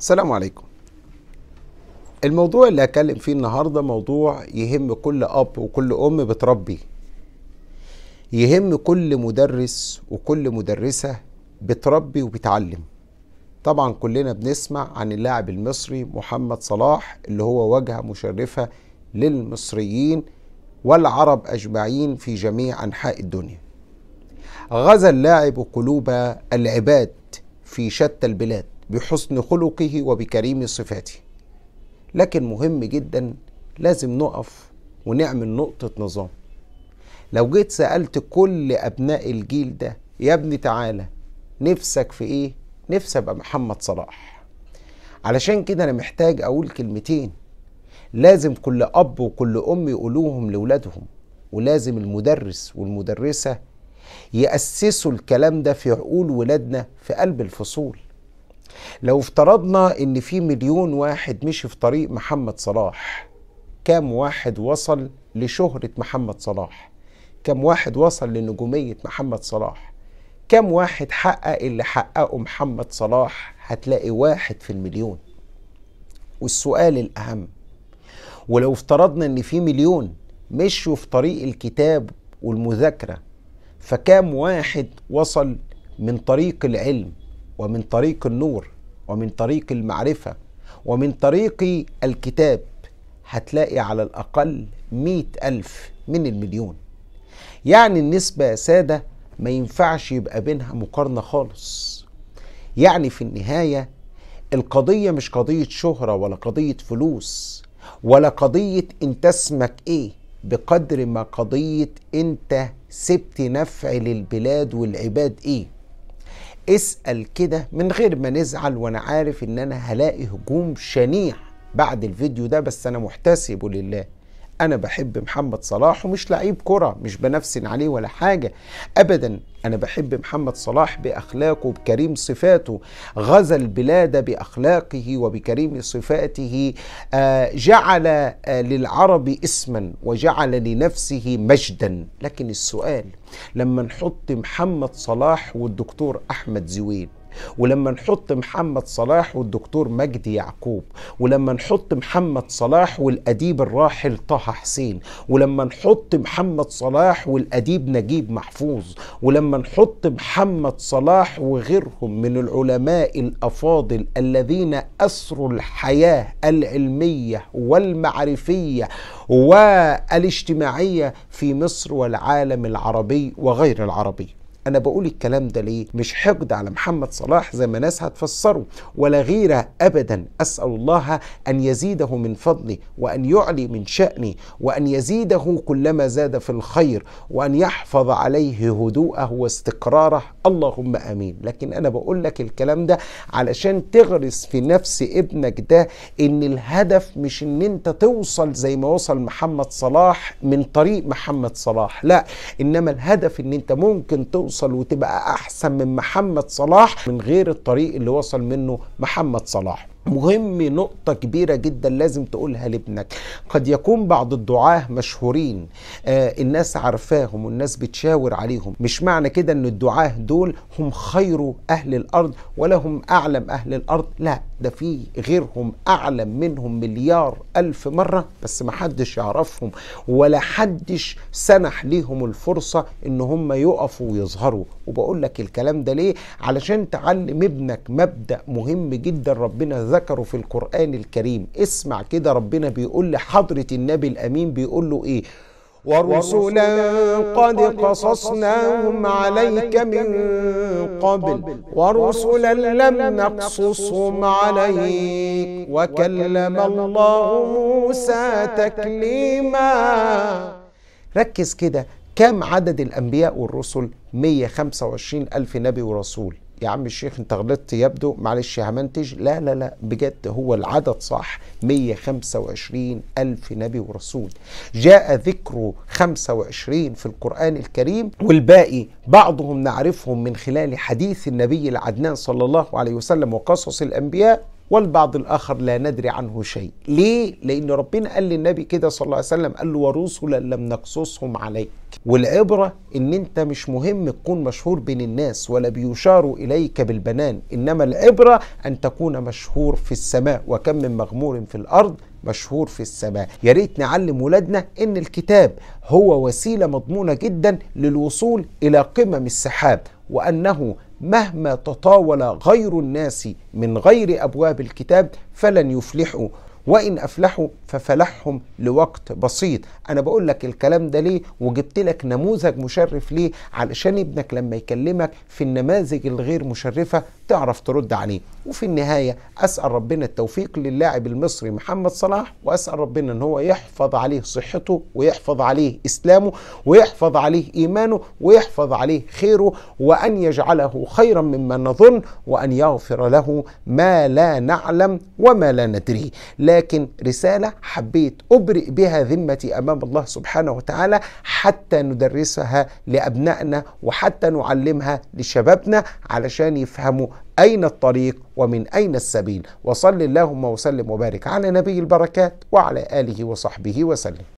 السلام عليكم الموضوع اللي هتكلم فيه النهاردة موضوع يهم كل أب وكل أم بتربي يهم كل مدرس وكل مدرسة بتربي وبتعلم طبعا كلنا بنسمع عن اللاعب المصري محمد صلاح اللي هو واجهة مشرفة للمصريين والعرب أجمعين في جميع أنحاء الدنيا غزا اللاعب قلوب العباد في شتى البلاد بحسن خلقه وبكريم صفاته لكن مهم جدا لازم نقف ونعمل نقطة نظام لو جيت سألت كل أبناء الجيل ده يا ابني تعالى نفسك في إيه؟ نفسي أبقى محمد صلاح علشان كده أنا محتاج أقول كلمتين لازم كل أب وكل أم يقولوهم لأولادهم ولازم المدرس والمدرسة يأسسوا الكلام ده في عقول ولادنا في قلب الفصول لو افترضنا ان في مليون واحد مشي في طريق محمد صلاح كم واحد وصل لشهرة محمد صلاح كم واحد وصل لنجومية محمد صلاح كم واحد حقق اللي حققه محمد صلاح هتلاقي واحد في المليون والسؤال الأهم ولو افترضنا ان في مليون مشوا في طريق الكتاب والمذاكرة فكم واحد وصل من طريق العلم ومن طريق النور ومن طريق المعرفة ومن طريق الكتاب هتلاقي على الأقل مئة ألف من المليون يعني النسبة يا سادة ما ينفعش يبقى بينها مقارنة خالص يعني في النهاية القضية مش قضية شهرة ولا قضية فلوس ولا قضية انت اسمك ايه بقدر ما قضية انت سبت نفع للبلاد والعباد ايه اسأل كده من غير ما نزعل وانا عارف ان انا هلاقي هجوم شنيع بعد الفيديو ده بس انا محتسبه لله انا بحب محمد صلاح ومش لعيب كرة مش بنفسن عليه ولا حاجة ابدا انا بحب محمد صلاح باخلاقه بكريم صفاته غزا البلاد باخلاقه وبكريم صفاته آه، جعل آه، للعرب اسما وجعل لنفسه مجدا لكن السؤال لما نحط محمد صلاح والدكتور احمد زويل ولما نحط محمد صلاح والدكتور مجدي يعقوب ولما نحط محمد صلاح والأديب الراحل طه حسين ولما نحط محمد صلاح والأديب نجيب محفوظ ولما نحط محمد صلاح وغيرهم من العلماء الأفاضل الذين أسروا الحياة العلمية والمعرفية والاجتماعية في مصر والعالم العربي وغير العربي انا بقول الكلام ده ليه مش حقد على محمد صلاح زي ما ناس هتفسره ولا غيره ابدا اسال الله ان يزيده من فضله وان يعلي من شانه وان يزيده كلما زاد في الخير وان يحفظ عليه هدوءه واستقراره اللهم امين لكن انا بقول لك الكلام ده علشان تغرس في نفس ابنك ده ان الهدف مش ان انت توصل زي ما وصل محمد صلاح من طريق محمد صلاح لا انما الهدف ان انت ممكن توصل توصل وتبقى احسن من محمد صلاح من غير الطريق اللي وصل منه محمد صلاح مهم نقطة كبيرة جدا لازم تقولها لابنك قد يكون بعض الدعاة مشهورين آه الناس عارفاهم والناس بتشاور عليهم مش معنى كده ان الدعاة دول هم خير اهل الارض ولا هم اعلم اهل الارض لا ده في غيرهم اعلم منهم مليار الف مرة بس محدش يعرفهم ولا حدش سنح ليهم الفرصة ان هم يقفوا ويظهروا وبقول لك الكلام ده ليه علشان تعلم ابنك مبدأ مهم جدا ربنا ذكره في القرآن الكريم اسمع كده ربنا بيقول لحضرة النبي الأمين بيقول له إيه ورسلا قد قصصناهم عليك من قبل ورسلا لم نقصصهم عليك وكلم الله موسى تكليما ركز كده كم عدد الأنبياء والرسل 125 ألف نبي ورسول يا عم الشيخ انت غلطت يبدو معلش يا همنتج لا لا لا بجد هو العدد صح 125 ألف نبي ورسول جاء ذكر 25 في القرآن الكريم والباقي بعضهم نعرفهم من خلال حديث النبي العدنان صلى الله عليه وسلم وقصص الأنبياء والبعض الآخر لا ندري عنه شيء ليه؟ لأن ربنا قال للنبي كده صلى الله عليه وسلم قال له ورسلا لم نقصصهم عليك والعبرة ان انت مش مهم تكون مشهور بين الناس ولا بيشار إليك بالبنان إنما العبرة أن تكون مشهور في السماء وكم من مغمور في الأرض مشهور في السماء يا ريت نعلم ولادنا ان الكتاب هو وسيله مضمونه جدا للوصول الى قمم السحاب وانه مهما تطاول غير الناس من غير ابواب الكتاب فلن يفلحوا وان افلحوا ففلحهم لوقت بسيط انا بقول لك الكلام ده ليه وجبت لك نموذج مشرف ليه علشان ابنك لما يكلمك في النماذج الغير مشرفه تعرف ترد عليه وفي النهاية أسأل ربنا التوفيق للاعب المصري محمد صلاح وأسأل ربنا أن هو يحفظ عليه صحته ويحفظ عليه إسلامه ويحفظ عليه إيمانه ويحفظ عليه خيره وأن يجعله خيرا مما نظن وأن يغفر له ما لا نعلم وما لا ندري لكن رسالة حبيت أبرئ بها ذمتي أمام الله سبحانه وتعالى حتى ندرسها لأبنائنا وحتى نعلمها لشبابنا علشان يفهموا أين الطريق ومن أين السبيل وصل اللهم وسلم وبارك على نبي البركات وعلى آله وصحبه وسلم